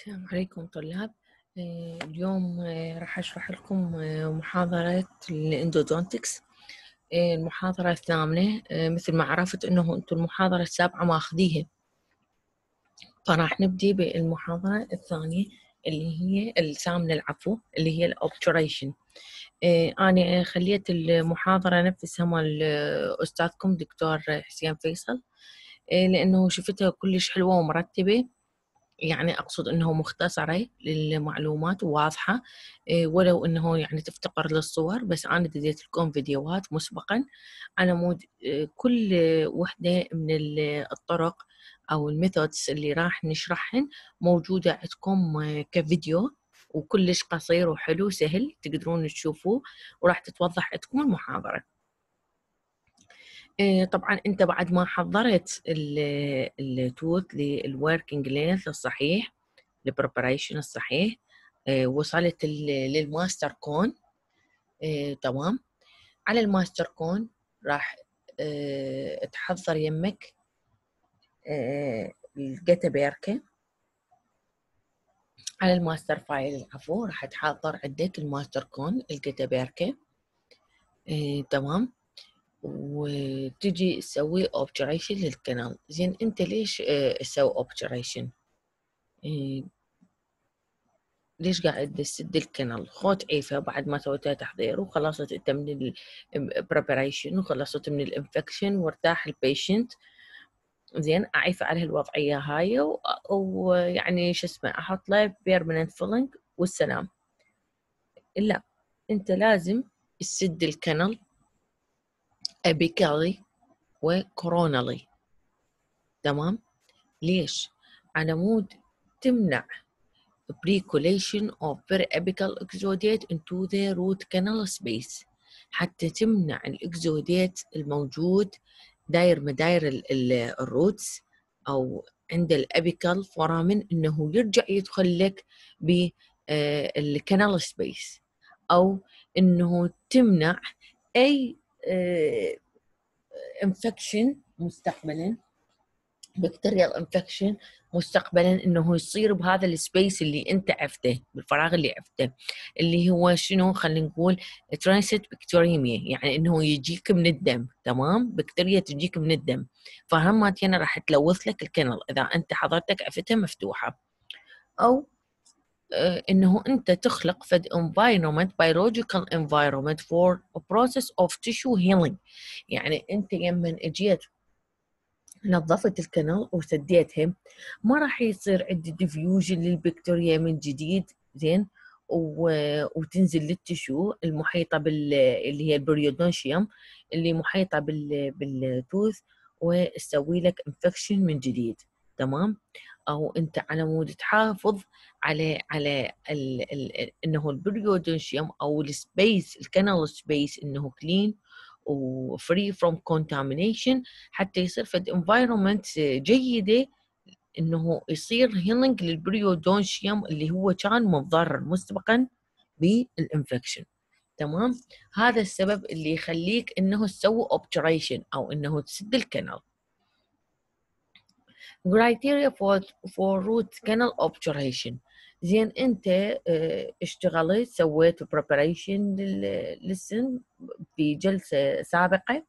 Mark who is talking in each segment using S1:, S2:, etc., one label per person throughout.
S1: السلام عليكم طلاب آه، اليوم آه، راح أشرح لكم آه، محاضرة الاندودونتكس المحاضرة الثامنة مثل ما عرفت أنه أنتم المحاضرة السابعة ماخذيها فراح نبدي بالمحاضرة الثانية اللي هي الثامنة العفو اللي هي الأوبتريشن أنا خليت المحاضرة نفسها مال أستاذكم دكتور حسين فيصل لأنه شفتها كلش حلوة ومرتبة يعني اقصد انه مختصره للمعلومات وواضحه آه، ولو انه يعني تفتقر للصور بس انا دزيت لكم فيديوهات مسبقا على مود آه، كل وحده من الطرق او الميثودز اللي راح نشرحهن موجوده عندكم آه، كفيديو وكلش قصير وحلو سهل تقدرون تشوفوه وراح تتوضح عندكم المحاضره آه، طبعا انت بعد ما حضرت التوث للوركينج لينث الصحيح البريبريشن الصحيح آه، وصلت للماستر كون آه، تمام على الماستر كون راح تحضر يمك الجتا بيركه على الماستر فايل العفو راح تحضر عندك الماستر كون الجتا بيركه تمام وتجي تسوي اوبجريشن للكنال زين انت ليش آه، تسوي اوبجريشن ليش قاعد تسد الكنال خوت عيفه بعد ما سويتها تحضير وخلصت انت من البريبريشن وخلصت من الانفكشن وارتاح البيشنت زين اعيف على الوضعيه هاي ويعني شو اسمه احط له بيرمننت فيلنج والسلام لا انت لازم تسد الكنال ابيكالي وكورونالي تمام ليش على مود تمنع بريكوليشن of ابيكال اكزوديت into the root canal space حتى تمنع الاكزوديت الموجود داير مداير الروتس او عند الابيكال فورامن انه يرجع يدخل لك بالكنال آه، سبيس او انه تمنع اي انفكشن آه، مستقبلا بكتيريال انفكشن مستقبلا انه يصير بهذا السبيس اللي انت عفته بالفراغ اللي عفته اللي هو شنو خلينا نقول ترانسيت بكتيريميا يعني انه يجيك من الدم تمام بكتيريا تجيك من الدم فهم راح تلوث لك الكنل اذا انت حضرتك عفتها مفتوحه او آه، انه انت تخلق فد environment biological environment for a process of tissue healing يعني انت لما اجيت نظفت الكنال وسديتها ما راح يصير عندي ديفيوجن للبكتيريا من جديد زين وتنزل للتشو المحيطه بال اللي هي البريودونشيوم اللي محيطه بال... بالتوث وتسوي لك انفكشن من جديد تمام او انت على مود تحافظ على على الـ الـ انه البريودونشيوم او السبيس الكنال سبيس انه كلين وفري فروم كونتامينيشن حتى يصير فد انفايرمنت جيده انه يصير هيلينج للبريودونشيوم اللي هو كان متضرر مسبقا بالانفكشن تمام هذا السبب اللي يخليك انه تسوي اوبتريشن او انه تسد الكنال criteria for for root canal obturation زين انت آه، اشتغلت سويت preparation للسن في جلسه سابقه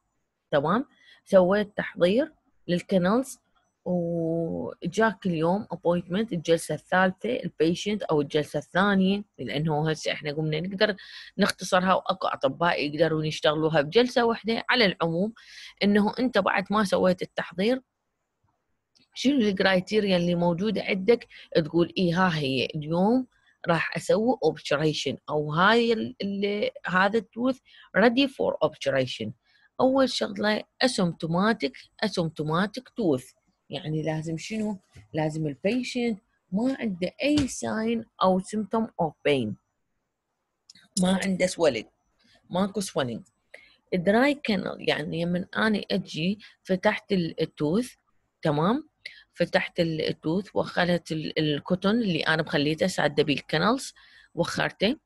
S1: تمام سويت تحضير للكنلز وجاك اليوم ابوينتمنت الجلسه الثالثه البيشنت او الجلسه الثانيه لانه هسه احنا قمنا نقدر نختصرها واكو اطباء يقدرون يشتغلوها بجلسه واحده على العموم انه انت بعد ما سويت التحضير شنو الكرايتيريا اللي موجوده عندك تقول اي ها هي اليوم راح اسوي اوبشريشن او هاي اللي هذا التوث ريدي فور اوبشريشن اول شغله اسمتوماتيك اسمتوماتيك توث يعني لازم شنو لازم البيشنت ما عنده اي ساين او سيمتوم اوف بين ما عنده سويلنج ماكو سويلنج دراي كانل يعني من اني اجي فتحت التوث تمام فتحت التوث وخلت الكوتون اللي انا مخليته ساعده بيه الكنلز وخرته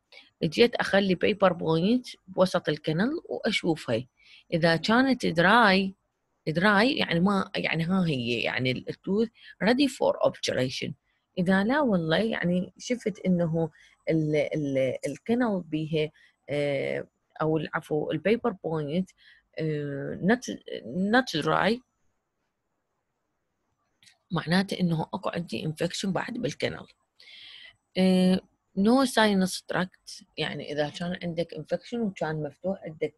S1: جيت اخلي بيبر بوينت بوسط الكنل واشوفها اذا كانت دراي دراي يعني ما يعني ها هي يعني التوث ريدي فور اوبجريشن اذا لا والله يعني شفت انه ال ال الكنل بيها آه، او العفو البيبر بوينت نوت نت دراي معناته انه اكو عندي انفكشن بعد بالكنال نو ساينس تراكت يعني اذا كان عندك انفكشن وكان مفتوح عندك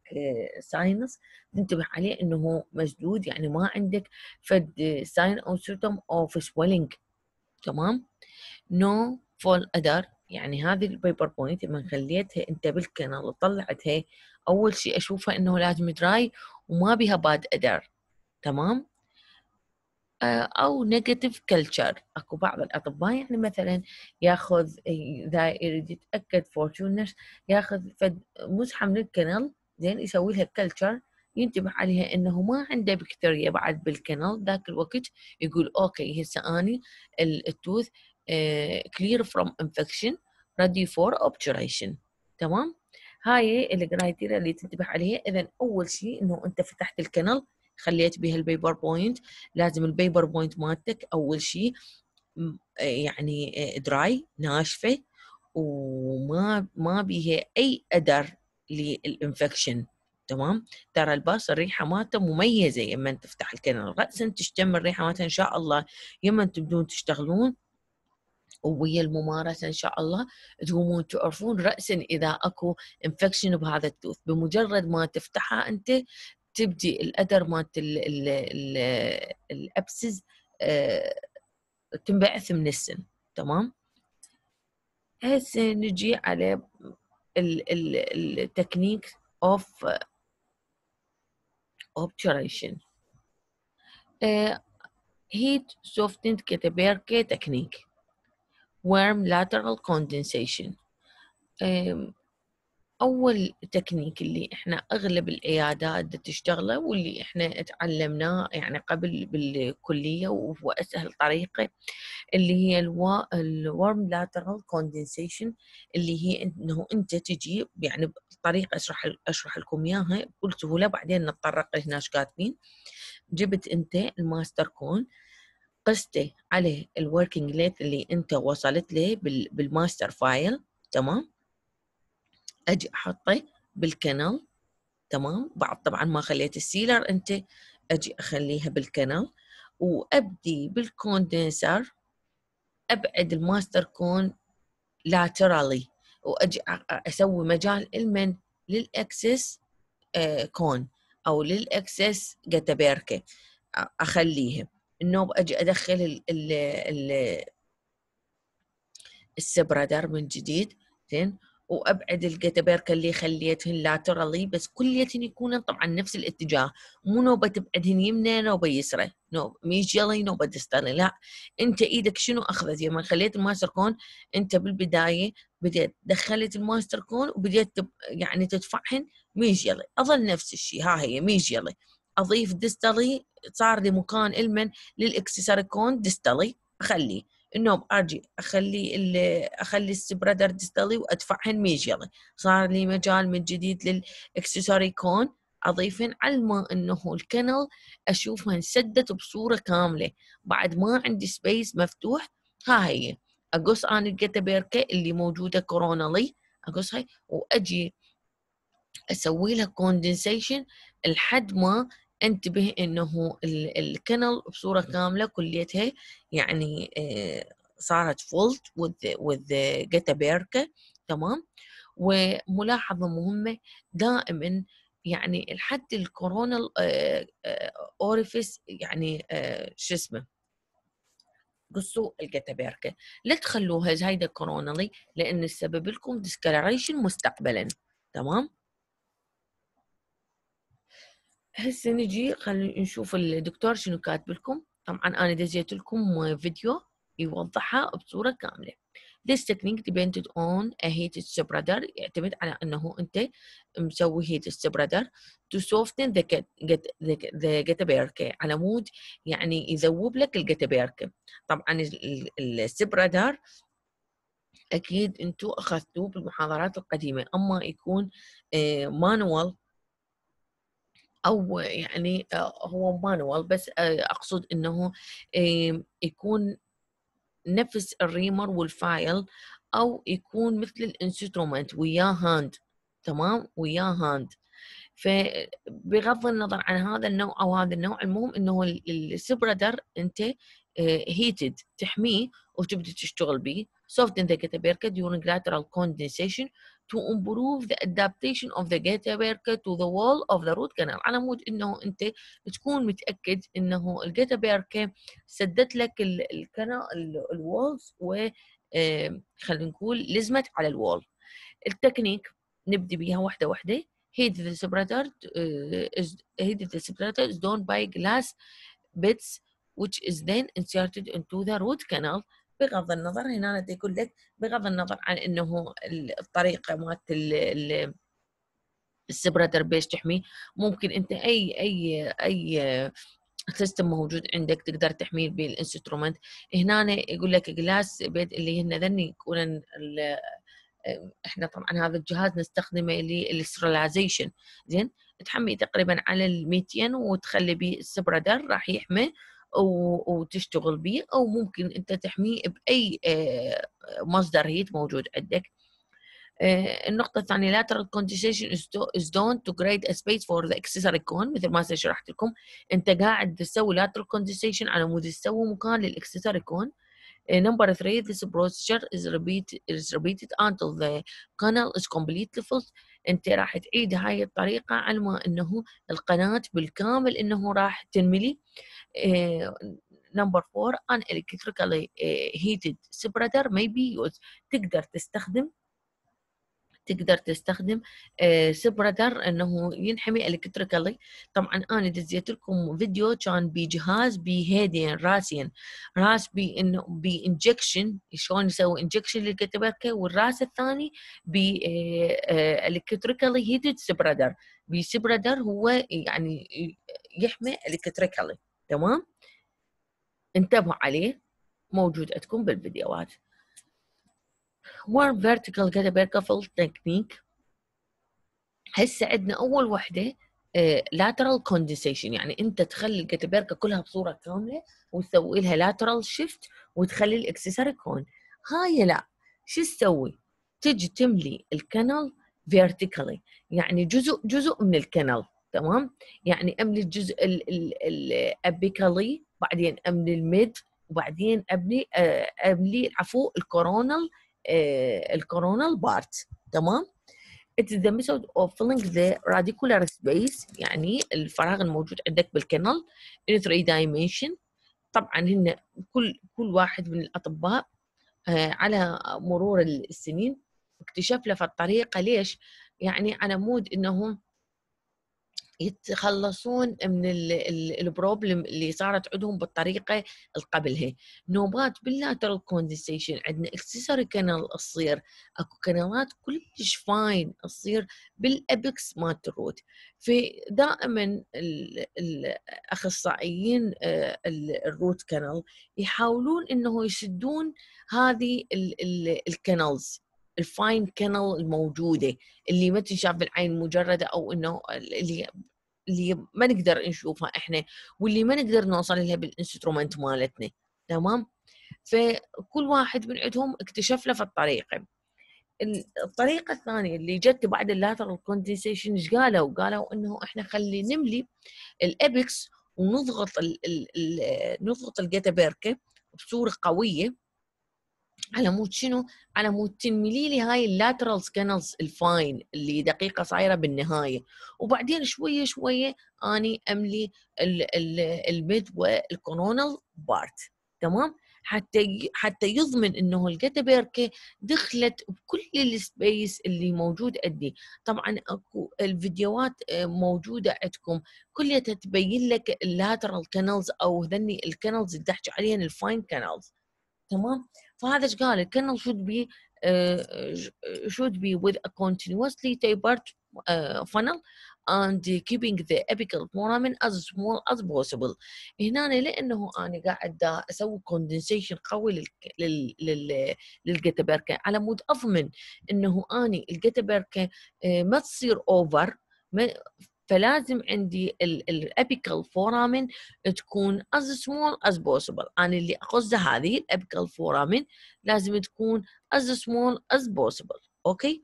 S1: ساينس آه، تنتبه عليه انه مسدود يعني ما عندك فد ساين آه، او سيرتم اوف سويلينج تمام نو فول ادر يعني هذه البيبر بوينت لما خليتها انت بالكنال وطلعتها اول شيء اشوفها انه لازم دراي وما بها باد ادر تمام آه، او نيجاتيف كلتشر اكو بعض الاطباء يعني مثلا ياخذ اذا يريد يتاكد فورتونر ياخذ فد مزحه من الكنل زين يسوي لها كلتشر ينتبه عليها انه ما عنده بكتيريا بعد بالكنل ذاك الوقت يقول اوكي هسه اني التوث كلير فروم انفكشن ريدي فور اوبتريشن تمام هاي الكرايتيريا اللي تنتبه عليها اذا اول شيء انه انت فتحت الكنل خليت بها البيبر بوينت لازم البيبر بوينت مالتك اول شيء يعني دراي آه، ناشفه وما ما بيها اي قدر للانفكشن تمام ترى الباص الريحه مالته مميزه لما تفتح الكنل راسا تشتم الريحه مالته ان شاء الله لما تبدون تشتغلون ويا الممارسه ان شاء الله تقومون تعرفون راسا اذا اكو انفكشن بهذا التوث بمجرد ما تفتحها انت تبدي القدر مالت الابسز تنبعث من السن تمام هسه نجي على التكنيك of obturation heat softened Ketteberge technique worm lateral condensation um, اول تكنيك اللي احنا اغلب العيادات تشتغله واللي احنا تعلمناه يعني قبل بالكليه وهو اسهل طريقه اللي هي الورم لاترال كوندنسيشن اللي هي انه انت تجي يعني بطريقه اشرح اشرح لكم اياها بكل سهوله بعدين نتطرق ايش كاتبين جبت انت الماستر كون قسته على الوركينج ليت اللي انت وصلت له بالماستر فايل تمام اجي احطه بالكنال تمام بعد طبعا ما خليت السيلر انت اجي اخليها بالكنال وابدي بالكوندنسر ابعد الماستر كون لاترالي واجي اسوي مجال المن للاكسس آه، كون او للاكسس جتابيركه اخليها النوب اجي ادخل ال ال ال السبرادر من جديد زين وابعد الكتابيركا اللي خليتهن لاترالي بس كليتهن يكونن طبعا نفس الاتجاه مو نوبه تبعدهن يمنى نوبه يسرى نو ميش يلي نوبه دستاني لا انت ايدك شنو اخذت يوم خليت الماستر كون انت بالبدايه بديت دخلت الماستر كون وبديت يعني تدفعهن ميش يلي اظل نفس الشيء ها هي ميش يلي اضيف دستالي صار لي مكان المن للاكسسوار كون دستالي اخليه انه ارجي اخلي اخلي السبريدر ديستلي وادفعهن ميجيالي صار لي مجال من جديد للاكسسوري كون اضيفن على الماء انه الكنل اشوفها انسدت بصوره كامله بعد ما عندي سبيس مفتوح ها هي اقص انا الجتابيركه اللي موجوده كورونالي اقصها واجي اسوي لها كوندنسيشن لحد ما انتبه انه الكنل بصوره كامله كليتها يعني آه، صارت فولت وذ جتابيركا تمام وملاحظه مهمه دائما يعني لحد الكورونال اوريفيس آه، آه، يعني شو اسمه قصوا الجتابيركة لا تخلوها زايده كورونالي لان السبب لكم ديسكلريشن مستقبلا تمام هسه نجي خلينا نشوف الدكتور شنو كاتب لكم طبعا انا دزيت لكم فيديو يوضحها بصوره كامله This technique depended on a heated spreader يعتمد على انه انت مسوي heated spreader to soften the, get, get, the, the getaberke على مود يعني يذوب لك الجتابيركه طبعا السبرادر اكيد انتم اخذتوه بالمحاضرات القديمه اما يكون مانوال آه، او يعني آه، هو مانوال بس آه، اقصد انه آمم، يكون نفس الريمر والفايل او يكون مثل الانسترومنت وياه هاند تمام وياه هاند فبغض النظر عن هذا النوع او هذا النوع المهم انه السبردر انت هيتد آه، تحميه وتبدي تشتغل بيه soften in the gutta during lateral condensation to improve the adaptation of the Gutta-Berka to the wall of the root canal على مود انه انت تكون متاكد انه الجتا سدت لك الكنال الوولز و خلينا نقول لزمت على wall. التكنيك نبدي بيها واحده واحده heat the separator uh, is heat the separator is done by glass bits which is then inserted into the root canal بغض النظر هنا أنا اقول لك بغض النظر عن انه الطريقه مالت السبره دربيش تحميه ممكن انت اي اي اي سيستم موجود عندك تقدر تحميه بالانسترومنت هنا يقول لك جلاس بيد اللي هن ذني يكون احنا طبعا هذا الجهاز نستخدمه للسترلايزيشن زين تحمي تقريبا على ال 200 وتخلي به السبرادر راح يحمي وتشتغل به او ممكن انت تحميه باي مصدر هيت موجود عندك النقطة الثانية lateral condensation is done to create a space for the accessory cone مثل ما شرحت لكم أنت قاعد تسوي lateral condensation على مود تسوي مكان للaccessory cone number three this procedure is repeated is repeated until the canal is completely filled انت راح تعيد هاي الطريقه على ما انه القناه بالكامل انه راح تنملي نمبر 4 ان الكتريكالي هيتد سبريدر ميبي تقدر تستخدم تقدر تستخدم آه، سبرادر انه ينحمي الكتريكالي طبعا انا دزيت لكم فيديو كان بجهاز بهيدين راسين راس بانه بانجكشن شلون يسوي انجكشن للكتبركه والراس الثاني ب آه، آه، الكتريكالي هيتد سبرادر بسبرادر هو يعني يحمي الكتريكالي تمام انتبهوا عليه موجود عندكم بالفيديوهات one vertical Gadaberka fold technique هسه عندنا اول وحده آه، lateral condensation يعني انت تخلي الكتبركه كلها بصوره كامله وتسوي لها lateral shift وتخلي الاكسسوار يكون هاي لا شو تسوي؟ تجي تملي الكنل vertically يعني جزء جزء من الكنل تمام؟ يعني املي الجزء الابيكالي بعدين املي الميد وبعدين ابني آه، املي عفو الكورونال آه، الكورونال بارت تمام It is the method of filling the radicular space يعني الفراغ الموجود عندك بالكنال in three dimension طبعا هن كل كل واحد من الاطباء آه، على مرور السنين اكتشف له الطريقه ليش يعني على مود انهم يتخلصون من البروبلم اللي صارت عندهم بالطريقه القبلها نوبات باللاترال كوندنسيشن عندنا اكسسوري كانال تصير اكو كانالات كلش فاين تصير بالابكس مالت الروت دائما الاخصائيين الروت آه، كانال يحاولون انه يسدون هذه الكانالز الفاين كانل الموجوده اللي ما تنشاف بالعين المجرده او انه اللي اللي ما نقدر نشوفها احنا واللي ما نقدر نوصل لها بالانسترومنت مالتنا تمام فكل واحد من عندهم اكتشف له في الطريقه الطريقه الثانيه اللي جت بعد اللاترال كونديسيشن ايش قالوا؟ قالوا انه احنا خلي نملي الابكس ونضغط الـ الـ الـ نضغط الجتا بيركه بصوره قويه على مود شنو؟ على مود تنملي لي هاي اللاترال سكنلز الفاين اللي دقيقه صايره بالنهايه وبعدين شويه شويه اني املي الميد والكورونال بارت تمام؟ حتى حتى يضمن انه الجاتابيركه دخلت بكل السبيس اللي موجود عندي طبعا اكو الفيديوهات آه، موجوده عندكم كلها تبين لك اللاترال كانلز او ذني الكانلز اللي تحكي عليهم الفاين كانلز تمام فهذا ايش قال كان should be uh, should be with a continuously tapered uh, funnel and keeping the apical foramen as small as possible هنا لانه انا قاعد اسوي كوندنسيشن قوي لل لل لل للجتبركه على مود اضمن انه اني الجتبركه ما تصير اوفر فلازم عندي الابيكال فورامين تكون as small as possible انا اللي اقصده هذه الابيكال فورامين لازم تكون as small as possible اوكي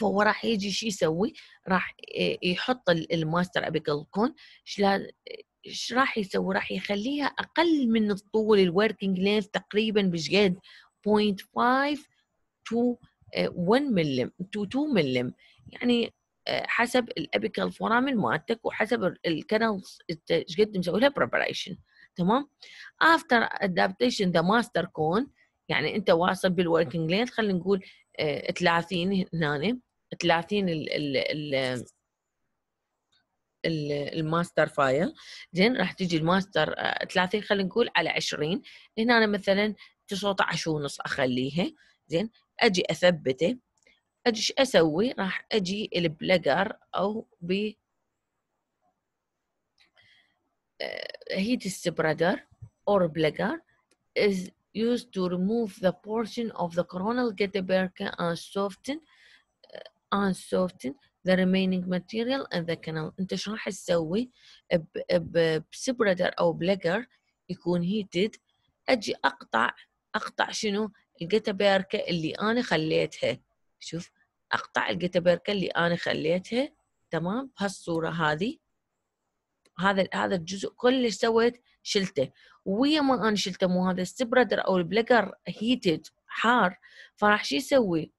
S1: فهو راح يجي شو يسوي راح يحط الماستر ابيكال كون ايش راح يسوي راح يخليها اقل من الطول الوركينج لينث تقريبا بشقد 0.5 to 1 ملم تو 2 ملم يعني حسب الابيكال فورامين مالتك وحسب الكنلز ايش قد مسوي لها بريبريشن تمام افتر ادابتيشن ذا ماستر كون يعني انت واصل بالوركينج لين خلينا نقول 30 آه، هنا 30 ال ال ال الماستر فايل زين راح تجي الماستر آه، 30 خلينا نقول على 20 هنا مثلا 19 ونص اخليها زين اجي اثبته اجي اسوي راح اجي البلجر او ب heat spreader or blagger is used to remove the portion of the coronal Guttaberg and soften and soften the remaining material in the canal انت شو راح تسوي بسبرادر او بلجر يكون heated اجي اقطع اقطع شنو الجتابيركة اللي انا خليتها شوف اقطع الجيتابركه اللي انا خليتها تمام بهالصوره هذه هذا هذا الجزء كلش سويت شلته ويا ما انا شلته مو هذا السبردر او البلجر هيتد حار فراح شو يسوي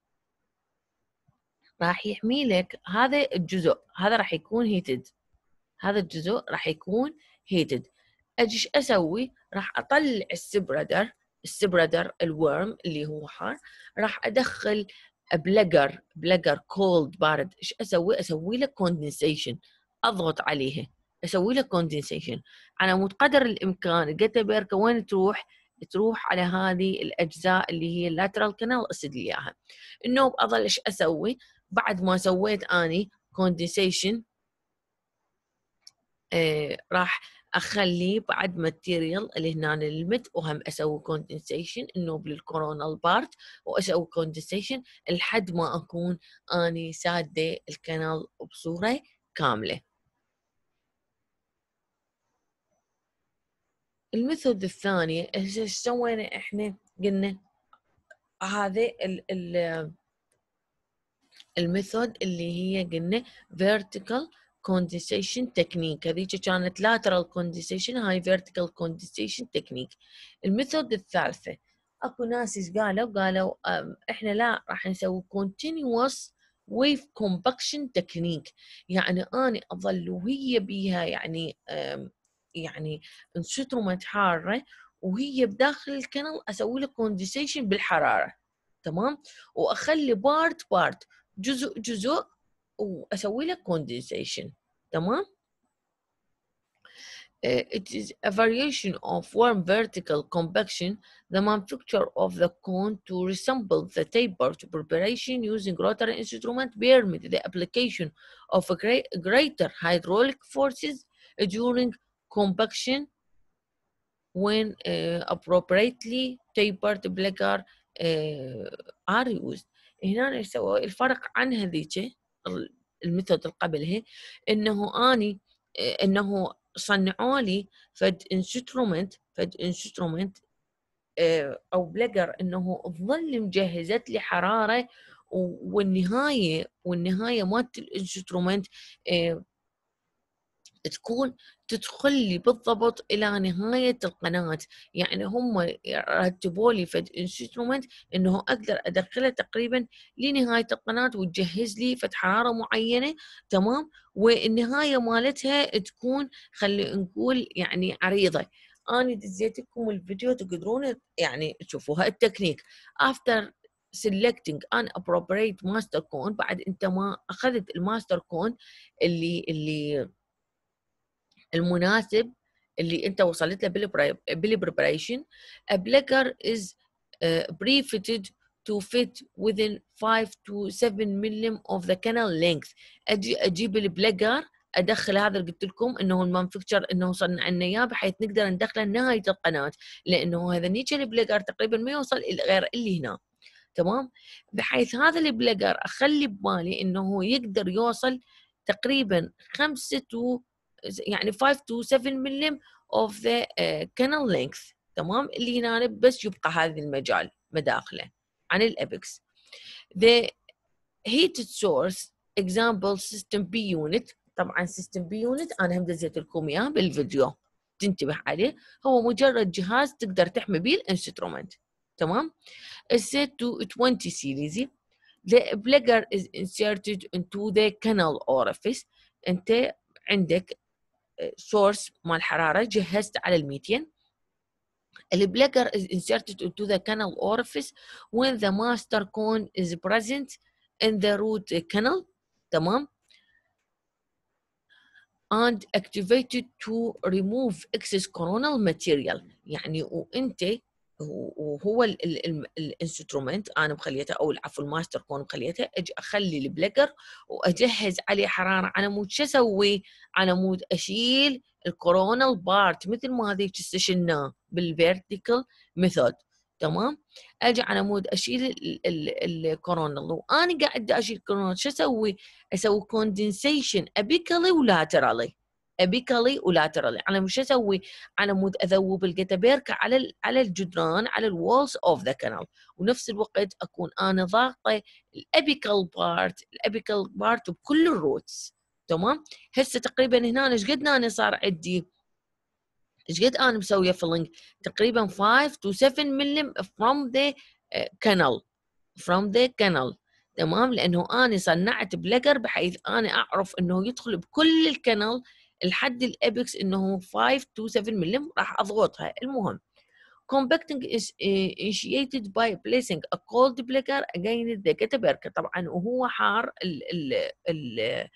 S1: راح يحمي لك هذا الجزء هذا راح يكون هيتد هذا الجزء راح يكون هيتد اجي اسوي راح اطلع السبردر السبردر الورم اللي هو حار راح ادخل بلجر بلجر كولد بارد ايش اسوي؟ اسوي لك كوندنسيشن اضغط عليها اسوي لك كوندنسيشن على مود قدر الامكان الجيتابيركا وين تروح؟ تروح على هذه الاجزاء اللي هي اللاترال كانال اسد لي اياها النوب اظل ايش اسوي؟ بعد ما سويت اني كوندنسيشن آه راح اخلي بعد ماتيريال اللي هنا الليمت وهم اسوي كوندنسيشن انه للكورونال بارت واسوي كوندنسيشن لحد ما اكون اني ساده الكنال بصوره كامله الميثود الثانية ايش سوينا احنا قلنا هذا ال الميثود اللي هي قلنا vertical كونديسيشن تكنيك هذيك كانت lateral كونديسيشن هاي vertical كونديسيشن تكنيك الميثود الثالثة اكو ناس ايش قالوا قالوا احنا لا راح نسوي continuous ويف كومبكشن تكنيك يعني اني اظل وهي بيها يعني يعني انسترومنت حاره وهي بداخل الكنل اسوي له كونديسيشن بالحراره تمام واخلي بارت بارت جزء جزء اسوي لك condensation تمام uh, it is a variation of warm vertical compaction. The manufacture of the cone to resemble the taper to preparation using rotary instrument permit the application of a greater hydraulic forces during compaction when uh, appropriately tapered blanker uh, are used. هنا سووا الفرق عن هذيك الميثود هي انه اني انه صنعوا لي فد انسترومنت فد انسترومنت آه، او بلجر انه تظل مجهزت لي حراره والنهايه والنهايه مالت الانسترومنت تكون تدخل لي بالضبط الى نهايه القناه يعني هم رتبوا لي فد انسترومنت انه اقدر ادخله تقريبا لنهايه القناه وتجهز لي فد حراره معينه تمام والنهايه مالتها تكون خلي نقول يعني عريضه انا دزيت لكم الفيديو تقدرون يعني تشوفوها التكنيك افتر selecting an appropriate master cone بعد انت ما اخذت الماستر كون اللي اللي المناسب اللي انت وصلت له بالبريبريشن a blagger is uh, to fit within 5 to 7 mm of the canal length اجي اجيب البلجر ادخل هذا اللي قلت لكم انه المانفكتشر انه وصلنا صنعنا اياه بحيث نقدر ندخله نهايه القناه لانه هذا نيتش البلجر تقريبا ما يوصل الى غير اللي هنا تمام بحيث هذا البلجر اخلي ببالي انه يقدر يوصل تقريبا 5 to يعني 5 to 7 ملم of the uh, canal length تمام اللي هنا بس يبقى هذا المجال مداخله عن الابكس the heated source example system B unit طبعا system B unit انا هم دزيت لكم اياه بالفيديو تنتبه عليه هو مجرد جهاز تقدر تحمي به الانسترومنت تمام is set to 20 series the plugger is inserted into the canal orifice انت عندك source مال حراره جهزت على ال 200 The bladder is inserted into the canal orifice when the master cone is present in the root canal تمام and activated to remove excess coronal material يعني وانت وهو الانسترومنت انا مخليته او عفوا الماستر كون مخليته اجي اخلي البلكر واجهز عليه حراره على مود شو اسوي؟ على مود اشيل الكورونال بارت مثل ما هذيك استشلناه بالفيرتيكال ميثود تمام؟ اجي على مود اشيل الكورونال وانا قاعد اشيل الكورونال شو اسوي؟ اسوي كوندنسيشن ابيكالي ولاترالي ابيكالي ولاترالي انا مش اسوي على مود اذوب الجتابيركا على على الجدران على الوولز اوف ذا كانال ونفس الوقت اكون انا ضاغطه الابيكال بارت الابيكال بارت بكل الروتس تمام هسه تقريبا هنا ايش قد انا صار عندي ايش قد انا مسويه فيلينج تقريبا 5 تو 7 ملم فروم ذا كانال فروم ذا كانال تمام لانه انا صنعت بلجر بحيث انا اعرف انه يدخل بكل الكنال الحد الابكس انه 5 تو 7 ملم راح اضغطها المهم compacting is initiated by placing a cold plugger against the catabarca طبعا وهو حار ال ال ال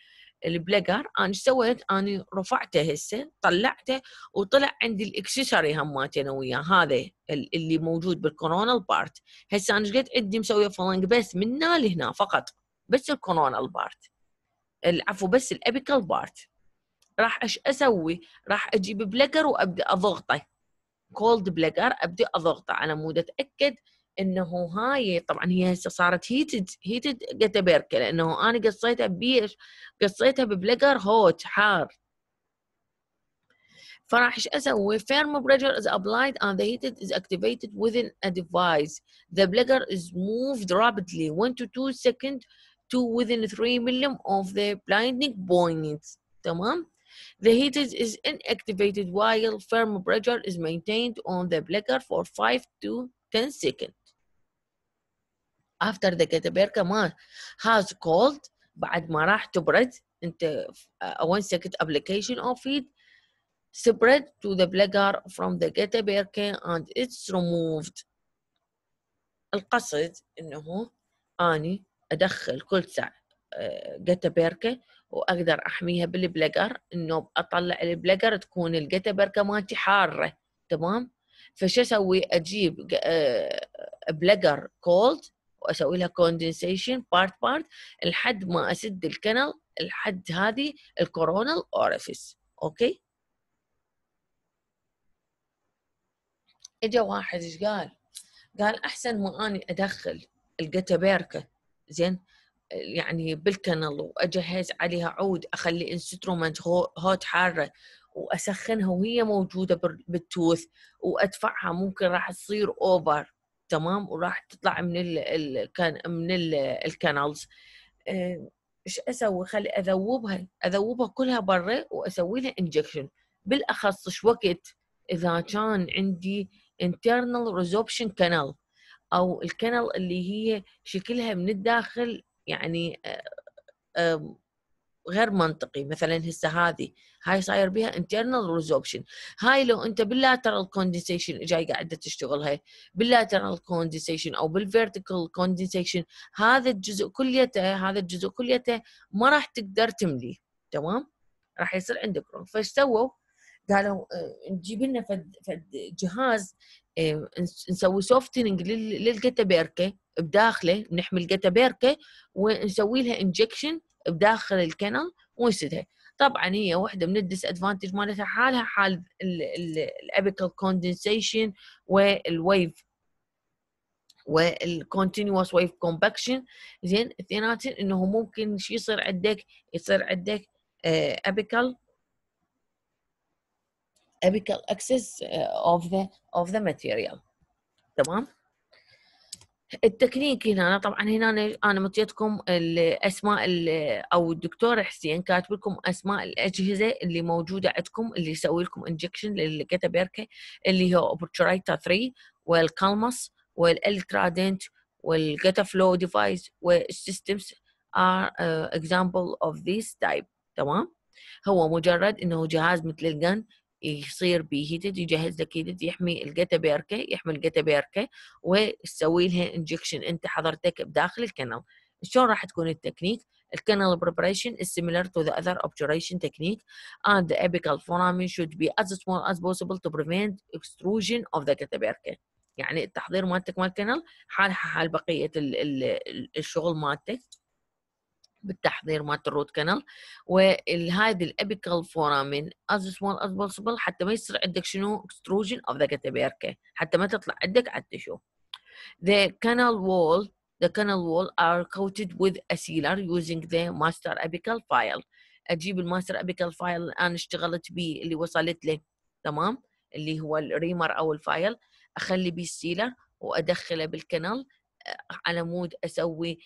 S1: البلاجر انا سويت انا رفعته هسه طلعته وطلع عندي الاكسسوري هماتي انا وياه هذا اللي موجود بالكورونال بارت هسه انا قد عندي مسويه فلنج بس من هنا لهنا فقط بس الكورونال بارت العفو بس الابيكال بارت راح ايش اسوي؟ راح اجيب بلجر وابدا اضغطه كولد بلجر ابدا اضغطه على مود اتاكد انه هاي طبعا هي هسه صارت هيتد هيتد جتبركه لانه انا قصيتها بيش قصيتها ببلجر هوت حار فراح ايش اسوي؟ فيرم pressure از ابلايد اند the heated is activated within a device. The blagger is moved rapidly 1 تو 2 سكند تو within 3 مليم اوف ذا بلايندنج point. تمام؟ The heated is inactivated while thermal pressure is maintained on the blacker for 5 to 10 seconds. After the caterpillar كمان has cold بعد ما راح تبرد انت a 1 second application of heat spread to the blagger from the caterpillar and it's removed. القصد انه اني ادخل كل ساعه جتابيركه واقدر احميها بالبلجر انه اطلع البلجر تكون الجتابيركه مالتي حاره تمام فشو اسوي اجيب آه، بلجر كولد واسوي لها كوندنسيشن بارت بارت لحد ما اسد الكنل لحد هذه الكورونال اورفيس اوكي اجى واحد ايش قال؟ قال احسن ما اني ادخل الجتابيركه زين يعني بالكنل واجهز عليها عود اخلي انسترومنت هوت حاره واسخنها وهي موجوده بالتوث وادفعها ممكن راح تصير اوفر تمام وراح تطلع من ال من الكنلز آه، ايش اسوي؟ خلي اذوبها اذوبها كلها برا واسوي لها انجكشن بالاخص ايش وقت اذا كان عندي internal resorption canal او الكنل اللي هي شكلها من الداخل يعني آه، آه، غير منطقي مثلا هسه هذه هاي صاير بها internal resorption هاي لو انت باللاترال كوندنسيشن جاي قاعده تشتغلها باللاترال كوندنسيشن او بالفيرتيكال كوندنسيشن هذا الجزء كليته هذا الجزء كليته ما راح تقدر تملي تمام راح يصير عندك رون فايش سووا؟ قالوا آه، نجيب لنا فد, فد جهاز نسوي سوفتنج للكتابيركه بداخله نحمل قتا بيركه ونسوي لها انجكشن بداخل الكنل ونسدها طبعا هي واحده من الديس ادفانتج مالتها حالها حال الابيكال كوندنسيشن والويف والكونتينوس ويف كومباكشن زين اثنيناتهم انه ممكن شو يصير عندك يصير عندك آه، ابيكال ابيكال اكسس اوف ذا اوف ذا ماتيريال تمام التكنيك هنا طبعا هنا انا مطيتكم الاسماء او الدكتور حسين كاتب لكم اسماء الاجهزه اللي موجوده عندكم اللي يسوي لكم انجكشن للكتابيركه اللي هو اوبرتشرايتا 3 والكالماس والالترادنت والجتافلو ديفايس والسيستمز ار اكزامبل اوف ذيس تايب تمام هو مجرد انه جهاز مثل الجن يصير بهيتد يجهز لك هيتد يحمي الجتا بيركه يحمي الجتا بيركه وتسوي لها انجكشن انت حضرتك بداخل الكنل شلون راح تكون التكنيك الكنال بريبريشن is similar to the other obturation technique and the apical foramen should be as small as possible to prevent extrusion of the cataperca يعني التحضير مالتك مال الكنال حال حال بقيه الشغل مالتك بالتحضير مالت الروت كانل وهذه الابيكال فورامين از سمول از بوسبل حتى ما يصير عندك شنو اكستروجن اوف ذا كاتابيركا حتى ما تطلع عندك على التشو The كانل wall The كانل وول are coated with a sealer using the master apical file. اجيب الماستر ابيكال فايل الان اشتغلت بيه اللي وصلت له تمام اللي هو الريمر او الفايل اخلي بيه السيلر وادخله بالكنال على مود اسوي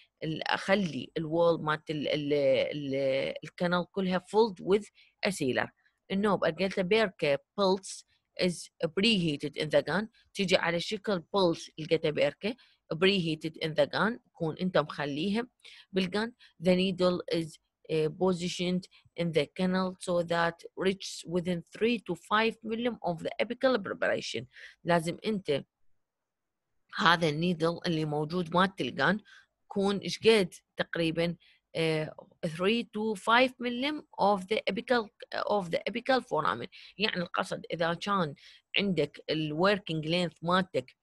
S1: اخلي الوول مالت الكنل كلها فولد وذ اسيلر النوب قلت له بيركه بلس is preheated in the gun تجي على شكل بلس لقيتها بيركه preheated in the gun تكون انت مخليها بالgun the needle is uh, positioned in the canal so that reaches within 3 to 5 mm of the apical preparation لازم انت هذا النيدل اللي موجود مالت تلقان يكون ايش قد تقريبا 3 آه، to 5 ملم of the apical of the apical foramen يعني القصد اذا كان عندك الوركينج لينث مالتك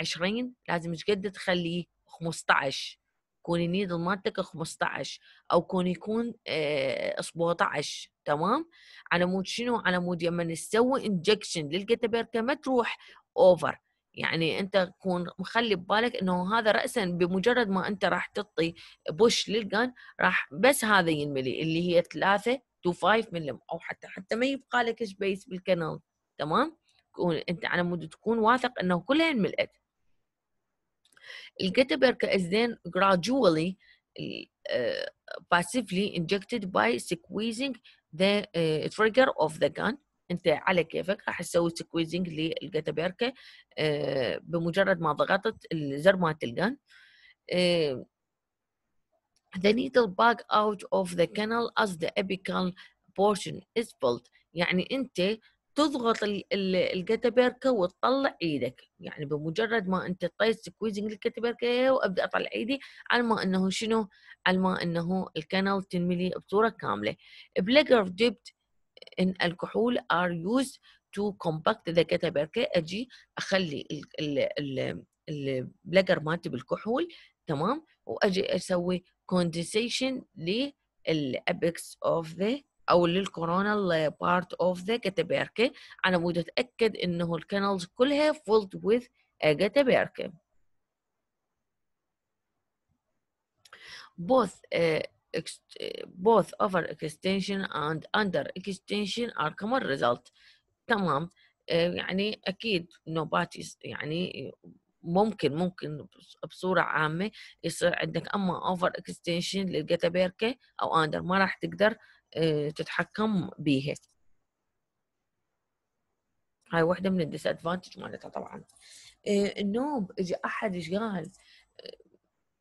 S1: 20 لازم ايش قد تخليه 15 يكون النيدل مالتك 15 او يكون يكون 17 تمام على مود شنو على مود يمن تسوي انجكشن للكتابيركا ما تروح اوفر يعني انت تكون مخلي ببالك انه هذا راسا بمجرد ما انت راح تعطي بوش للجن راح بس هذا ينملي اللي هي ثلاثه تو فايف ملم او حتى حتى ما يبقى لك سبيس بالكنال تمام تكون انت على مود تكون واثق انه كلها انملأت الكتبركة is then gradually uh, انجكتد باي سكويزنج ذا تريجر اوف ذا of انت على كيفك راح تسوي سكويزنج للجاتابيركا آه، بمجرد ما ضغطت الزر مال الجن آه، The needle back out of the canal as the apical portion is pulled يعني انت تضغط الجاتابيركا وتطلع ايدك يعني بمجرد ما انت تطيس سكويزنج الجاتابيركا وابدا اطلع ايدي على ما انه شنو على ما انه الكنال تنملي بصوره كامله بلجر ديبت ان الكحول ار يوز تو كومباكت ذا caterpillar اجي اخلي البلاجر مالتي بالكحول تمام واجي اسوي كونديسيشن للابكس اوف ذا او للكورونال بارت اوف ذا جاتابيركي على مود اتاكد انه الكانلز كلها فولد وذ جاتابيركي both uh, both over extension and under extension are common result تمام آه، يعني اكيد نوباتي يعني ممكن ممكن بصورة عامة يصير عندك اما اوفر اكستنشن للجتابيركة او اندر ما راح تقدر آه، تتحكم بيها هاي واحدة من الديس ادفانتج مالتها طبعا آه، النوب اجى احد ايش قال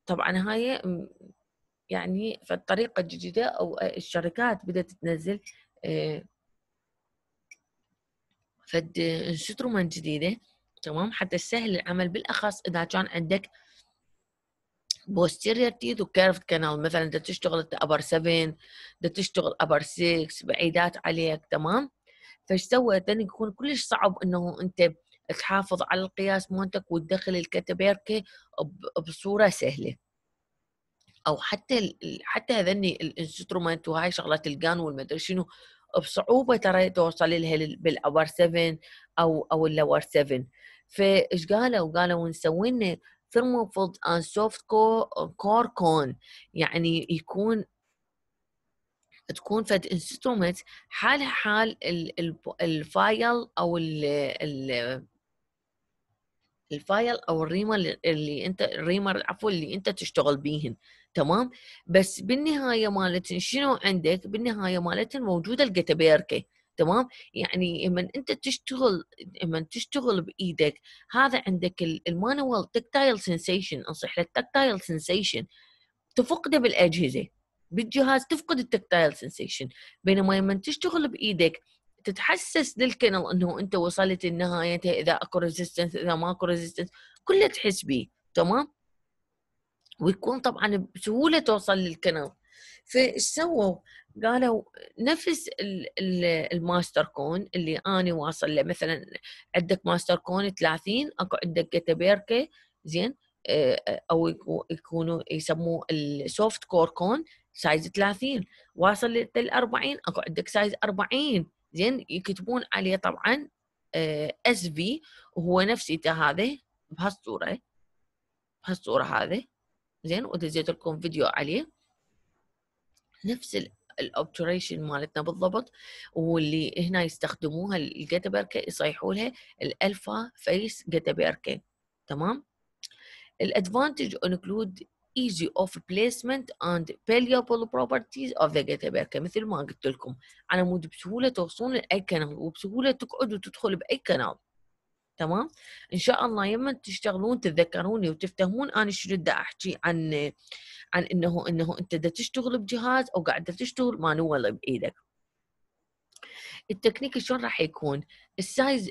S1: طبعا هاي يعني فالطريقه الجديده او الشركات بدات تنزل آه، فد انسترومنت جديده تمام حتى تسهل العمل بالاخص اذا كان عندك بوستيرير تيث وكيرفد كانال مثلا بدك تشتغل انت ابر 7 بدك تشتغل ابر 6 بعيدات عليك تمام فايش سوت يكون كلش صعب انه انت تحافظ على القياس مالتك وتدخل الكتابيركي بصوره سهله او حتى حتى هذني الانسترومنت وهاي شغلات الجان والمدري شنو بصعوبه ترى توصل لها بالاور 7 او او اللور 7 فايش قالوا؟ قالوا نسوي لنا ثيرموفولد ان سوفت كور كون يعني يكون تكون فد انسترومنت حالها حال الفايل او ال ال الفايل او الريمر اللي انت الريمر عفوا اللي انت تشتغل بيهن تمام بس بالنهايه مالتن شنو عندك بالنهايه مالتن موجوده القتبيركه تمام يعني لما انت تشتغل لما تشتغل بايدك هذا عندك المانوال تكتايل سنسيشن انصح لك تكتايل سنسيشن تفقده بالاجهزه بالجهاز تفقد التكتايل سنسيشن بينما لما تشتغل بايدك تتحسس للكنل انه انت وصلت النهايه اذا اكو ريزيستنس اذا ماكو ريزيستنس كله تحس بيه تمام ويكون طبعا بسهوله توصل للكنز فايش سووا؟ قالوا نفس الماستر كون اللي انا واصل له مثلا عندك ماستر كون 30 اكو عندك جتبيركه زين آه، آه، او يكونوا يسموه السوفت كور كون سايز 30 واصل لل 40 اكو عندك سايز 40 زين يكتبون عليه طبعا اس آه، في وهو نفس هذا بهالصوره بهالصوره هذه زين ودزيت لكم فيديو عليه نفس الاوبتريشن مالتنا بالضبط واللي هنا يستخدموها الجاتابركه يصيحوا لها الالفا فيس جاتابركه تمام الادفانتج انكلود ايزي اوف بليسمنت اند valuable بروبرتيز اوف ذا جاتابركه مثل ما قلت لكم على مود بسهوله توصلون لاي قناه وبسهوله تقعد وتدخل باي قناه تمام ان شاء الله يما تشتغلون تتذكروني وتفتهمون انا شنو بدي احكي عن عن انه انه انت دا تشتغل بجهاز او قاعده تشتغل مانوال بايدك التكنيك شلون راح يكون السايز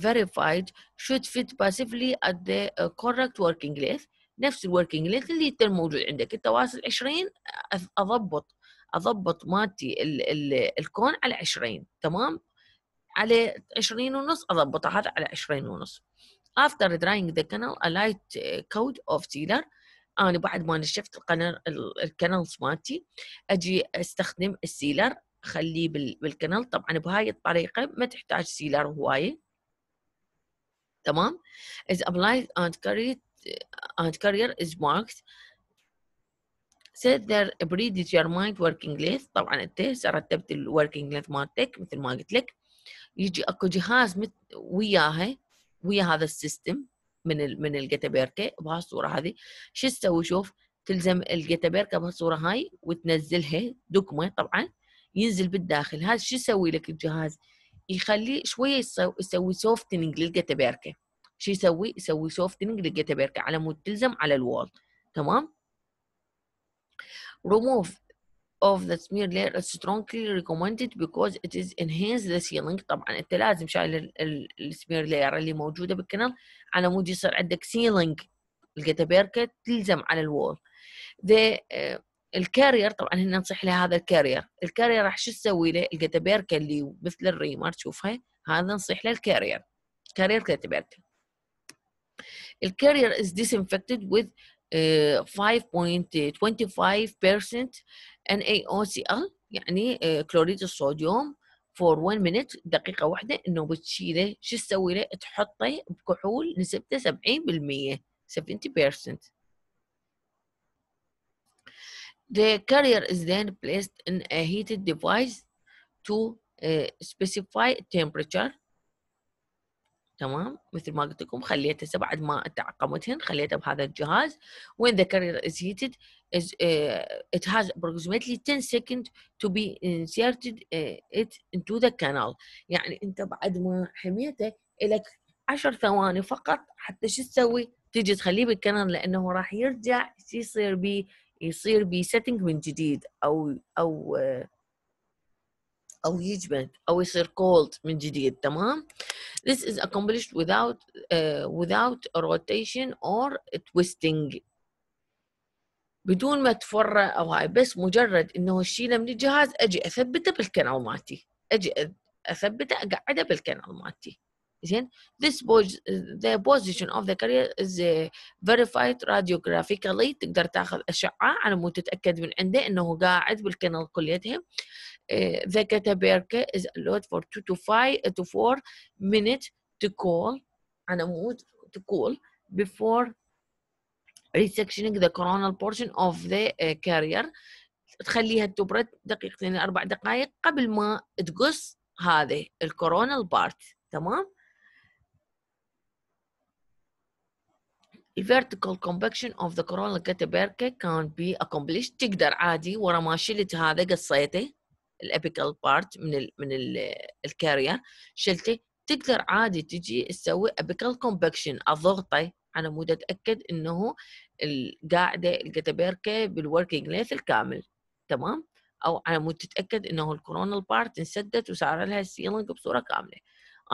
S1: فيريفايد شود فيت باسيفلي ات ذا كوركت وركينج ليث نفس الوركينج ليث اللي انت موجود عندك انت واصل 20 اضبط اضبط مالتي الكون على 20 تمام على 20 ونص اضبطها هذا على 20 ونص after drying the kennel a light coat of sealer انا بعد ما نشفت الكنلز مالتي اجي استخدم السيلر اخليه بالكنل طبعا بهاي الطريقه ما تحتاج سيلر هوايه تمام is applied and carried uh, and carrier is marked set pre-determined working length طبعا انت رتبت الوركينج length مالتك مثل ما قلت لك يجي اكو جهاز مت وياها ويا هذا السيستم من من الجتابيركه بهالصوره هذه شو تسوي شوف تلزم الجتابيركه بهالصوره هاي وتنزلها دكمه طبعا ينزل بالداخل هذا شو يسوي لك الجهاز يخلي شويه يسوي, يسوي سوفتنج للجتابيركه شو يسوي يسوي سوفتنج للجتابيركه على مود تلزم على الوول تمام ريموف of the smear layer is strongly recommended because it is enhanced the sealing طبعا انت لازم شايل السمير لاير اللي موجوده بالكنال على مود يصير عندك سيلينج لقيته بيركه تلزم على الوول ذا آه، الكارير طبعا هنا نصيح له هذا الكارير الكارير راح شو تسوي له الجتابيركه اللي مثل الريمر تشوفها هذا نصيح له الكارير كارير جتابيركه الكارير is disinfected with uh, آه، 5.25% NaOCl يعني آه، كلوريد الصوديوم for one minute دقيقة واحدة انه بتشيله شو تسوي له؟ تحطه بكحول نسبته 70% 70% The carrier is then placed in a heated device to uh, specify temperature تمام مثل ما قلت لكم خليته بعد ما تعقمتهن خليته بهذا الجهاز when the carrier is heated is uh, it has approximately 10 seconds to be inserted uh, it into the canal يعني انت بعد ما حميته لك 10 ثواني فقط حتى شو تسوي تيجي تخليه بالكنال لانه راح يرجع يصير بي يصير بي سيتنج من جديد او او او يجمد او يصير كولد من جديد تمام This is accomplished without uh, without rotation or twisting بدون ما تفرة او هاي بس مجرد انه اشيله من الجهاز اجي اثبته بالكنال مالتي اجي اثبته اقعده بالكنال مالتي زين this the position of the carrier is verified radiographically تقدر تاخذ اشعه على مود تتاكد من عنده انه قاعد بالكنال كليتهم إيه، the cataperca is allowed for 2 to 5 to 4 minutes to cool على مود to cool before resectioning the coronal portion of the uh, carrier تخليها تبرد دقيقتين اربع دقائق قبل ما تقص هذه الكورونال بارت تمام vertical convection of the coronal cataperca can be accomplished تقدر عادي ورا ما شلت هذا قصيته الابيكال بارت من ال من ال الكارير شلته تقدر عادي تجي تسوي ابيكال كومبكشن اضغطه على مود اتاكد انه القاعده الجتابيركه بالوركينج ليث الكامل تمام او على مود تتاكد انه الكورونال بارت انسدت وصار لها السيلنج بصوره كامله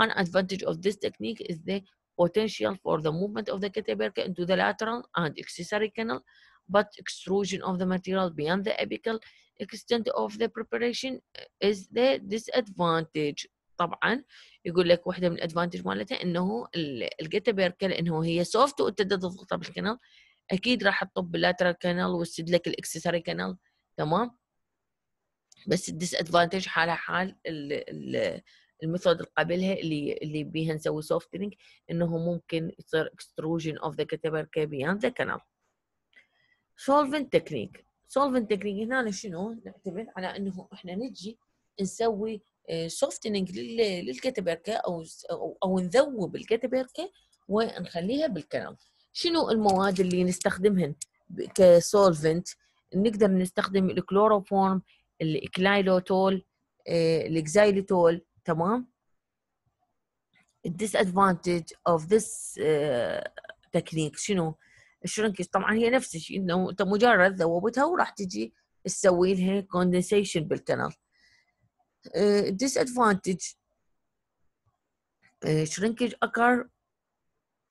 S1: an advantage of this technique is the potential for the movement of the cataperca into the lateral and accessory canal but extrusion of the material beyond the apical extent of the preparation is the disadvantage طبعا يقول لك واحده من الادفانتج مالتها انه الجيتا لانه هي سوفت وانت تضغطها بالكنال اكيد راح تطب باللاترال كانال وتسد لك الاكسسوري كانال تمام بس الديس ادفانتج حالها حال الميثود اللي قبلها اللي اللي بيها نسوي سوفتنج انه ممكن يصير اكستروجن اوف ذا كتبركه بياند ذا كانال سولفنت تكنيك سولفنت تكنيك هنا شنو نعتمد على انه احنا نجي نسوي سوفتنج آه، للكتبركه او او نذوب الكتبركه ونخليها بالكنال شنو المواد اللي نستخدمهن كسولفنت نقدر نستخدم الكلوروفورم الكلايلوتول الاكزايلوتول آه، تمام disadvantage of this آه، تكنيك شنو الشرنكج طبعا هي نفس الشيء انه انت مجرد ذوبتها وراح تجي تسوي لها كوندنسيشن بالتنل disadvantage uh, اكر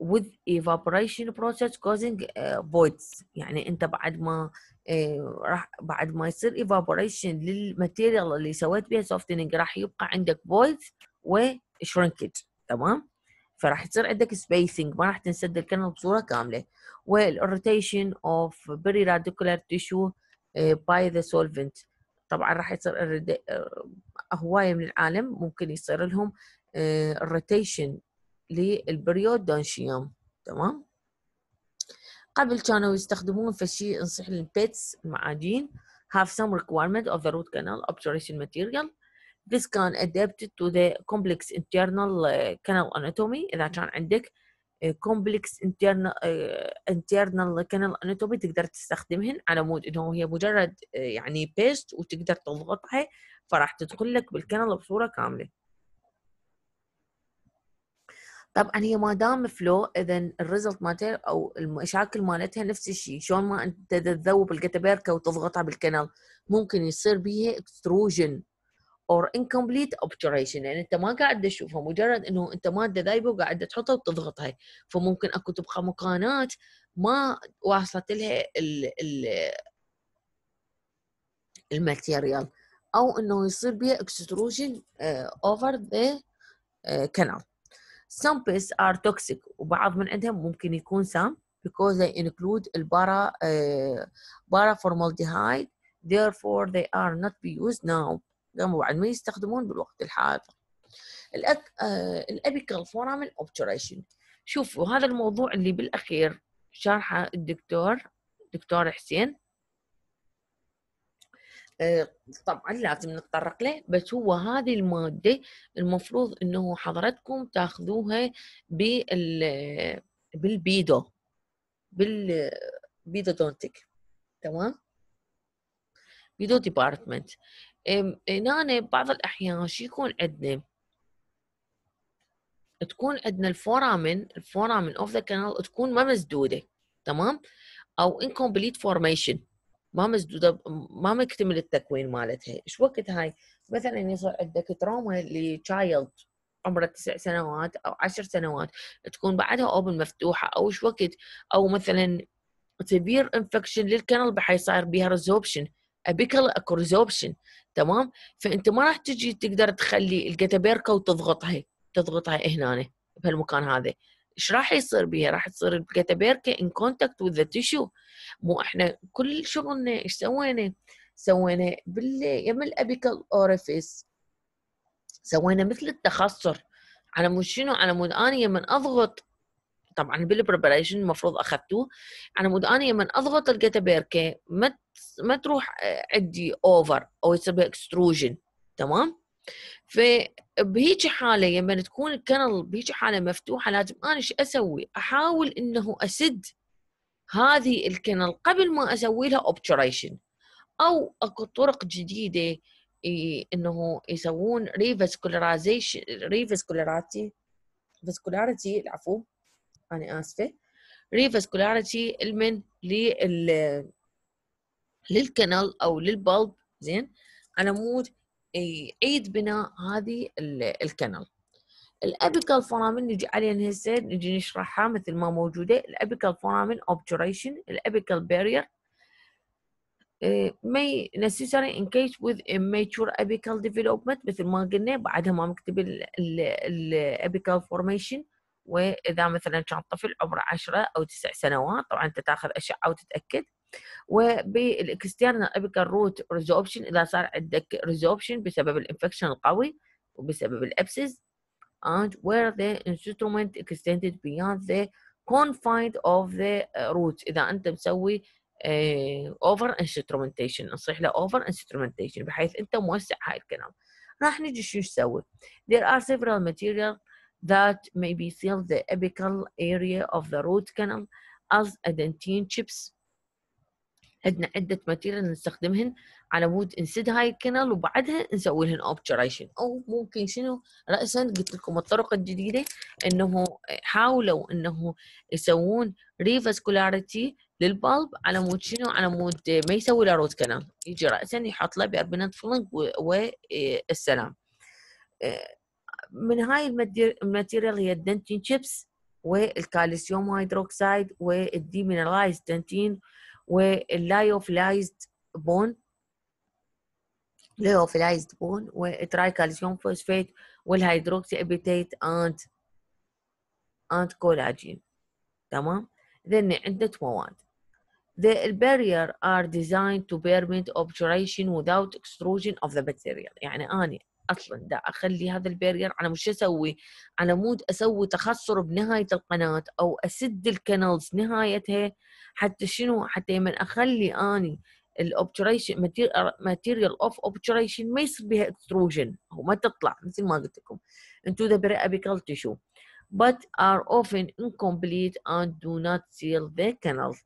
S1: with evaporation process causing آه، voids يعني انت بعد ما آه، راح بعد ما يصير evaporation للماتيريال اللي سويت بها softening راح يبقى عندك voids و shrinkage تمام فراح يصير عندك spacing ما راح تنسد الكنل بصوره كامله والروتيشن اوف بري راديكولار تيشو باي ذا سولفنت طبعا راح يصير آه، هوايه من العالم ممكن يصير لهم الروتيشن للبريودونشيوم تمام قبل كانوا يستخدمون فشي انصح للبيتس المعادين have some requirement of the root canal obturation material this can adapt to the complex internal uh, canal anatomy إذا كان عندك uh, complex internal uh, internal canal anatomy تقدر تستخدمهن على مود انه هي مجرد يعني بيست وتقدر تضغطها فراح تدخل لك بالكنال بصوره كامله طبعا هي ما دام فلو اذا الريزلت مالتها او المشاكل مالتها نفس الشيء شلون ما انت تذوب الكتبركه وتضغطها بالكنال ممكن يصير بيها اكستروجن اور incomplete obturation يعني انت ما قاعد تشوفها مجرد انه انت ماده ذايبه وقاعد تحطها وتضغطها فممكن اكو تبقى مكانات ما واصلت لها ال ال الماتيريال او انه يصير بيها اكستروجن اوفر ذا كانال Some pests are toxic وبعض من عندهم ممكن يكون سام because they include البارا بارا فورمالديهايد therefore they are not be used now قاموا بعد ما يستخدمون بالوقت الحاضر الأك... آه... الابيكال فورامين اوبتريشن شوفوا هذا الموضوع اللي بالاخير شرحه الدكتور دكتور حسين آه، طبعا لازم نتطرق له بس هو هذه الماده المفروض انه حضرتكم تاخذوها بال بالبيدو بالبيدودونتيك تمام بيدو ديبارتمنت هنا بعض الاحيان شو يكون عندنا تكون عندنا الفورامن الفورامن اوف ذا كانال تكون ما مسدوده تمام او انكمبليت فورميشن ما مسدوده ما مكتمل التكوين مالتها ايش وقت هاي مثلا يصير عندك تروما لتشايلد عمره تسع سنوات او عشر سنوات تكون بعدها اوبن مفتوحه او ايش وقت او مثلا سبير انفكشن للكنل بحيث صاير بيها ريزوبشن ابيكال اكو ريزوبشن تمام فانت ما راح تجي تقدر تخلي الجتابيركا وتضغطها تضغطها هنا بهالمكان هذا ايش راح يصير بيها؟ راح تصير الكتبيركه ان كونتاكت وذ ذا تيشو مو احنا كل شغلنا ايش سوينا؟ سوينا بال يم الابيكال اوريفيس سوينا مثل التخصر على مود شنو؟ على مود اني من اضغط طبعا بالبريبريشن المفروض اخذتوه على مود اني من اضغط الجتابيركه ما ما تروح عندي اوفر او يصير بها اكستروجن تمام فبهيجي حاله لما تكون الكنل بهيجي حاله مفتوحه لازم انا شو اسوي؟ احاول انه اسد هذه الكنل قبل ما اسوي لها اوبتريشن او اكو طرق جديده انه يسوون ريفاسكولاريزيشن ريفاسكولاريتي فاسكولاريتي العفو انا اسفه ريفاسكولاريتي المن لل للكنل او للبلب زين على مود يعيد بناء هذه الكنل الابيكال فورامين نجي عليها هسه نجي نشرحها مثل ما موجوده الابيكال فورامين obturation الابيكال barrier may necessary engage with immature apical development مثل ما قلنا بعدها ما مكتب الابيكال فورميشن واذا مثلا كان طفل عمره 10 او 9 سنوات طبعا انت تاخذ اشعه وتتاكد وبالاكسترنال ابيكال روت ريزوبشن اذا صار عندك ريزوبشن بسبب الانفكشن القوي وبسبب الابسس and where the instrument extended beyond the confined of the root اذا انت مسوي over instrumentation نصيح له over instrumentation بحيث انت موسع هاي الكلام راح نجي شو نسوي there are several materials that may be sealed the apical area of the root canal as dentine chips عندنا عده ماتيريال نستخدمهن على مود نسد هاي الكنال وبعدها نسوي لهن اوبشرايشن او ممكن شنو راسا قلت لكم الطرق الجديده انه حاولوا انه يسوون ريفاسكولاريتي للبلب على مود شنو على مود ما يسوي له روت كنال يجي راسا يحط له باربنات فلنج والسلام آه، من هاي الماتيريال هي الدنتين شيبس والكالسيوم هيدروكسيد والديمينرايز دنتين واللايوفلايزد بون لايوفلايزد بون والترايكالسيوم فوسفيت والهيدروكسي ابيتيت اند اند كولاجين تمام ذن عدة مواد The barrier are designed to permit obturation without extrusion of the bacterial يعني أنا اصلا دا اخلي هذا البارير على مش اسوي على مود اسوي تخصر بنهايه القناه او اسد الكنالز نهايتها حتى شنو حتى لما اخلي اني الاوبتريشن ماتيريال اوف اوبتريشن ما يصير بها اكستروجن وما تطلع مثل ما قلت لكم into the periapical تشو but are often incomplete and do not seal the canals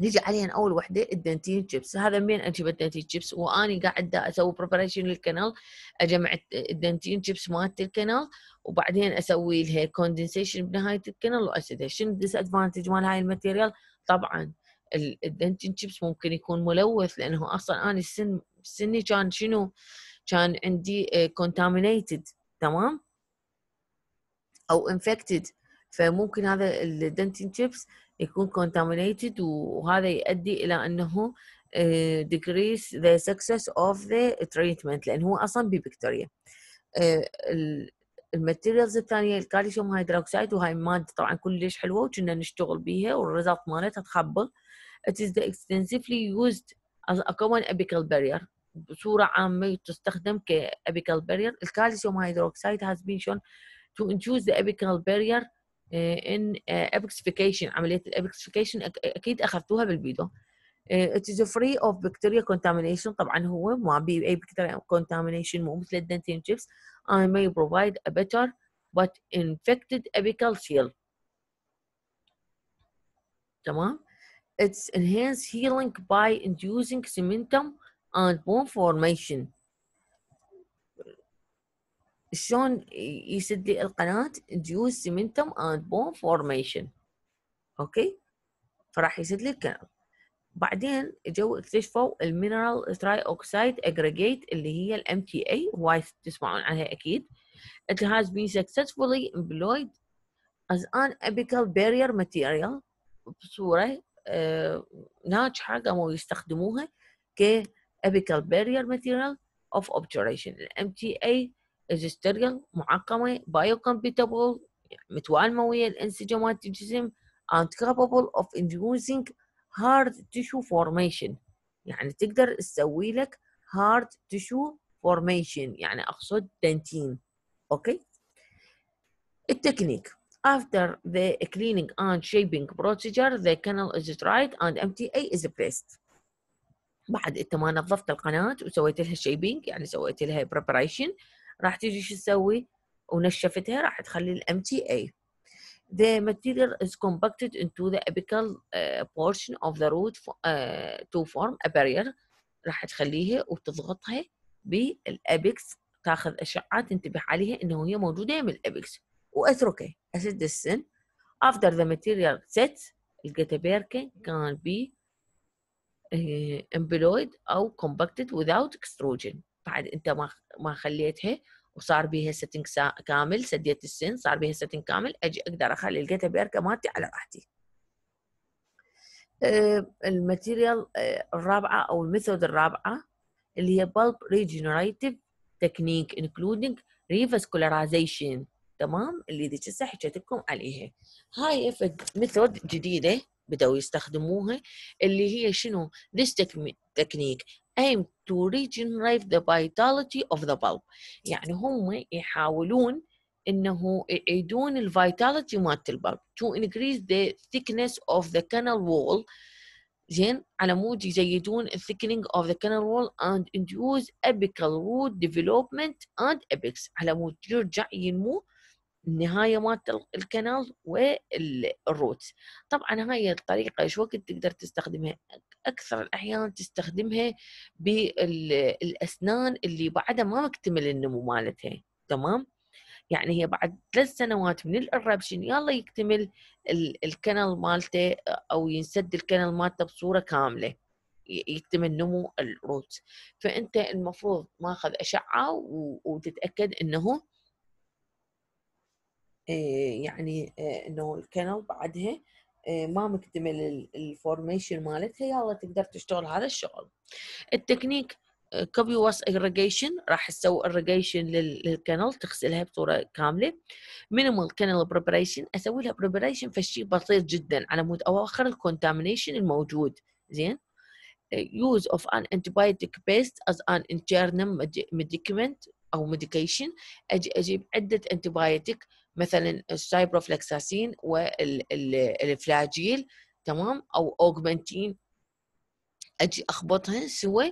S1: نجي علينا اول وحده الدنتين جبس هذا منين اجيب الدنتين جبس واني قاعده اسوي بريبريشن للكنال اجمع الدنتين جبس مالت الكنال وبعدين اسوي لها كوندنسيشن بنهايه الكنال واسدها شنو الديس ادفانتج مال هاي الماتيريال طبعا الدنتين جبس ممكن يكون ملوث لانه اصلا انا السن سني كان شنو كان عندي كونتامينيتد آه، تمام او انفكتد فممكن هذا الدنتين تشيبس يكون contaminated وهذا يؤدي الى انه آه، decrease the success of the treatment لان هو اصلا ببكتيريا آه، الماتيريالز الثانيه الكالسيوم هيدروكسيد وهاي ماده طبعا كلش حلوه وكنا نشتغل بيها والريزلت مالتها تخبل it is the extensively used as a common apical barrier بصوره عامه تستخدم كابيكال barrier الكالسيوم هيدروكسيد has been shown to induce the apical barrier ان ابكسفيكيشن عمليه الابكسفيكيشن اكيد اخذتوها بالفيديو it is free of bacteria contamination طبعا هو ما بي bacteria contamination مو مثل الدنتين chips I may provide a better but infected apical shield تمام it's enhanced healing by inducing cementum and bone formation شلون يسد لي القناه ديوز سيمنتوم اند بون فورميشن اوكي فراح يسد لي القناه بعدين جو اكتشفوا المينرال تراي اوكسايد اجريجيت اللي هي الام تي اي تسمعون عنها اكيد it has been successfully employed as an apical barrier material بصوره آه ناجحه قاموا يستخدموها ك apical barrier material of obturation الام تي اي اجستريال معقمة biocompatible متوالمة ويا الانسجامات الجسم and capable of inducing hard tissue formation يعني تقدر تسوي لك hard tissue formation يعني أقصد دنتين أوكي التكنيك After the cleaning and shaping procedure, the canal is dried and MTA is placed. بعد انت ما نظفت القناه وسويت لها shaping يعني سويت لها preparation راح تيجي شو تسوي ونشفتها راح تخلي الام تي اي The material is compacted into the apical uh, portion of the root for, uh, to form a barrier راح تخليها وتضغطها بالابكس تاخذ اشعه تنتبه عليها انه هي موجوده من الابكس واتركه اسد السن after the material sets الجتابيركة can be employed او compacted without extrusion بعد انت ما ما خليتها وصار بيها سيتنج كامل سديت السن صار بيها سيتنج كامل اجي اقدر اخلي الجيتا بيركه مالتي على راحتي آه، الماتيريال آه، الرابعه او الميثود الرابعه اللي هي بالب ريجنريتيف تكنيك انكلودينج ريفاسكولارايزيشن تمام اللي ذيك هسه حكيت لكم عليها هاي ميثود جديده بدأوا يستخدموها اللي هي شنو ذيس تكنيك aim to regenerate the vitality of the bulb يعني هم يحاولون انه يعيدون الفيتاليتي مالت البلب to increase the thickness of the canal wall زين على مود يزيدون thickening of the canal wall and induce apical root development and apex على مود يرجع ينمو النهاية مالت الكنال والروت طبعا هاي الطريقة ايش وقت تقدر تستخدمها اكثر الاحيان تستخدمها بالاسنان اللي بعدها ما مكتمل النمو مالتها تمام يعني هي بعد ثلاث سنوات من الاربشن يلا يكتمل الكنل مالته او ينسد الكنل مالته بصوره كامله يكتمل نمو الروت فانت المفروض ماخذ اشعه وتتاكد انه إيه، يعني إيه، انه الكنل بعدها إيه، ما مكتمل الفورميشن مالتها يلا تقدر تشتغل هذا الشغل التكنيك كوبي واس ايريجيشن راح تسوي ايريجيشن للكنل تغسلها بصوره كامله مينيمال كنل بريبريشن اسوي لها بريبريشن فشي بسيط جدا على مود اواخر الكونتامينيشن الموجود زين إيه، use of an antibiotic paste as an internal medicament او medication اجي اجيب عده antibiotic مثلا السايبروفلكساسين والفلاجيل تمام او اوجمنتين اجي اخبطهن سوا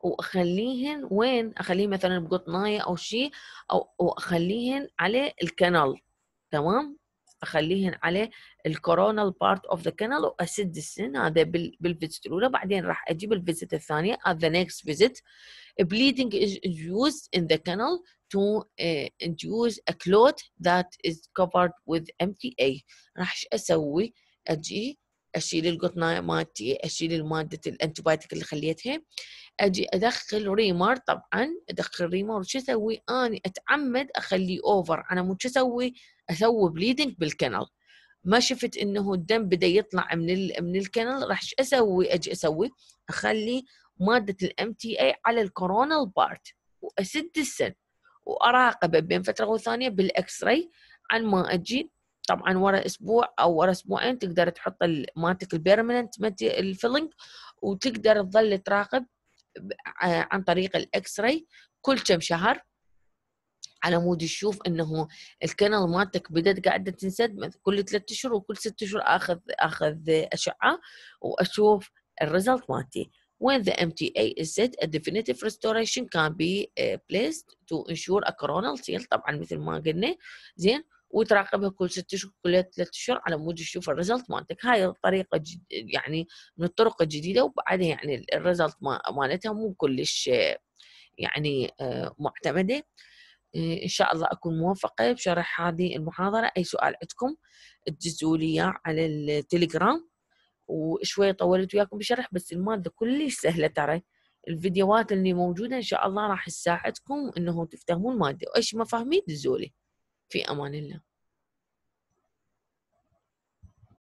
S1: واخليهن وين اخليه مثلا بقطنايه او شيء او واخليهن على الكنال تمام اخليهن على الكورونال بارت اوف ذا كانال واسد السن هذا بالفيزيت الاولى بعدين راح اجيب الفيزيت الثانيه at the next visit بليدنج از يوزد ان ذا كانال to uh, eh, induce a clot that is covered with MTA راح اسوي اجي اشيل القطنه مالتي اشيل الماده الانتبايتك اللي خليتها اجي ادخل ريمر طبعا ادخل ريمر وش اسوي اني اتعمد اخليه اوفر انا مو شو اسوي اسوي بليدنج بالكنل ما شفت انه الدم بدا يطلع من ال من الكنل راح شو اسوي اجي اسوي اخلي ماده الام تي اي على الكورونال بارت واسد السن واراقبه بين فتره وثانيه بالاكس راي عن ما اجي طبعا ورا اسبوع او ورا اسبوعين تقدر تحط مالتك البيرمننت الفيلنج وتقدر تظل تراقب آه عن طريق الاكس راي كل كم شهر على مود تشوف انه الكنل مالتك بدات قاعده تنسد كل ثلاثة اشهر وكل ست اشهر اخذ اخذ اشعه واشوف الريزلت مالتي when the MTA is set, a definitive restoration can be uh, placed to ensure a coronal seal طبعا مثل ما قلنا زين وتراقبها كل ست اشهر كل ثلاث شهور على مود تشوف الريزلت مالتك هاي الطريقه جد يعني من الطرق الجديده وبعدها يعني الريزلت مالتها مو كلش يعني آه، معتمده إيه، ان شاء الله اكون موفقه بشرح هذه المحاضره اي سؤال عندكم تجزوا لي على التليجرام وشوي طولت وياكم بشرح بس الماده كلش سهله ترى الفيديوهات اللي موجوده ان شاء الله راح تساعدكم انه تفتهمون الماده وايش ما فاهمين دزولي في امان الله